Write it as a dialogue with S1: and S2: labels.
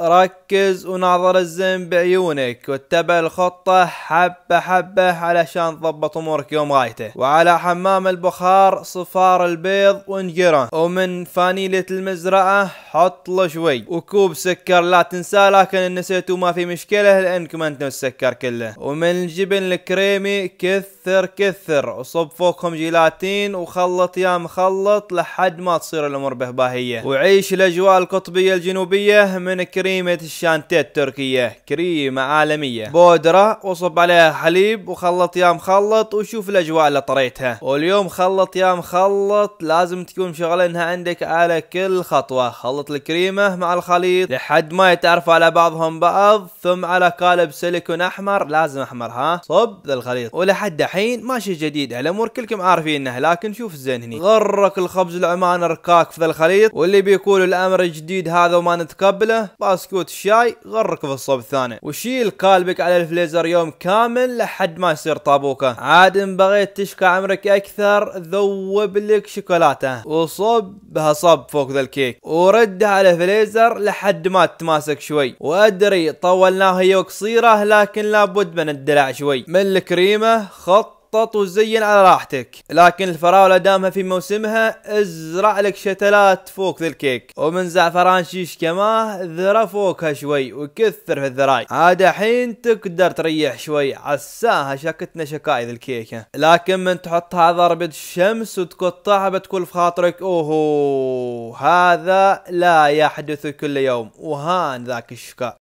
S1: ركز وناظر الزين بعيونك واتبع الخطة حبة حبة علشان تضبط امورك يوم غايته وعلى حمام البخار صفار البيض وانجره ومن فانيلة المزرعة حط له شوي وكوب سكر لا تنساه لكن ان نسيته ما في مشكلة لانكم انتم السكر كله ومن الجبن الكريمي كثر كثر وصب فوقهم جيلاتين وخلط يا مخلط لحد ما تصير الامور بهباهية وعيش الاجواء القطبية الجنوبية من كريم كريمة الشانتيه التركية كريمة عالمية بودرة وصب عليها حليب وخلط يا مخلط وشوف الاجواء اللي طريتها واليوم خلط يا مخلط لازم تكون شغلينها عندك على كل خطوة خلط الكريمة مع الخليط لحد ما يتعرفوا على بعضهم بعض ثم على قالب سيليكون احمر لازم احمر ها صب الخليط ولحد الحين ماشي جديد الامور كلكم عارفينه لكن شوف الزين هني غرك الخبز العماني ركاك في الخليط واللي بيقول الامر جديد هذا وما نتقبله بسكوت سكوت الشاي غرك بالصوب الثاني وشيل كالبك على الفليزر يوم كامل لحد ما يصير طابوكه عاد ان بغيت تشكى عمرك اكثر ذوب لك شوكولاته وصب بها صب فوق ذا الكيك ورده على الفليزر لحد ما تتماسك شوي وادري طولناها هي قصيره لكن لابد من الدلع شوي من الكريمه خط خطط وزين على راحتك لكن الفراولة دامها في موسمها ازرع لك شتلات فوق ذي الكيك ومن زعفران شيش كماه ذرة فوقها شوي وكثر في الذراي عاد الحين تقدر تريح شوي عساها شكتنا شكاي ذي الكيكة لكن من تحطها ضربة الشمس وتقطعها بتكون في خاطرك اوهو هذا لا يحدث كل يوم وهان ذاك الشكاء